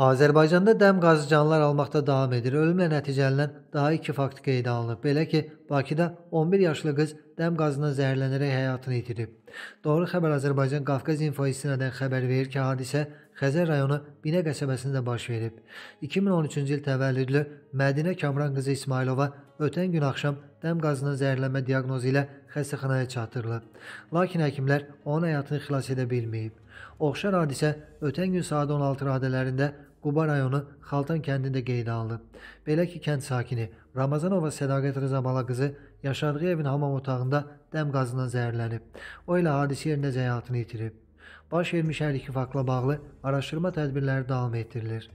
Azərbaycanda dəm qazı canlılar almaqda davam edir. Ölümlə nəticələnən daha iki fakt qeydə alınıb. Belə ki, Bakıda 11 yaşlı qız dəm qazından zəhərlənərək həyatını itirib. Doğru xəbər Azərbaycan Qafqaz İnfo istinadən xəbər verir ki, hadisə Xəzər rayonu Binə qəsəbəsində baş verib. 2013-cü il təvəllüdlü Mədinə Kamran qızı İsmailova ötən gün axşam dəm qazından zəhərlənmə diaqnozu ilə xəstəxanaya çatdırılıb. Lakin həkimlər onun həyatını xilas edə bilməyib. Oxşar hadisə ötən gün saat 16 radələrində Quba rayonu Xaltan kəndində qeydə alınıb. Belə ki, kənd sakini Ramazanova Sədaqət Rıza qızı yaşadığı evin hamam otağında dəm qazından zəhərlənib. O ilə hadisə yerində həyatını itirib. Baş vermiş hər iki faktla bağlı araşdırma tədbirləri davam etdirilir.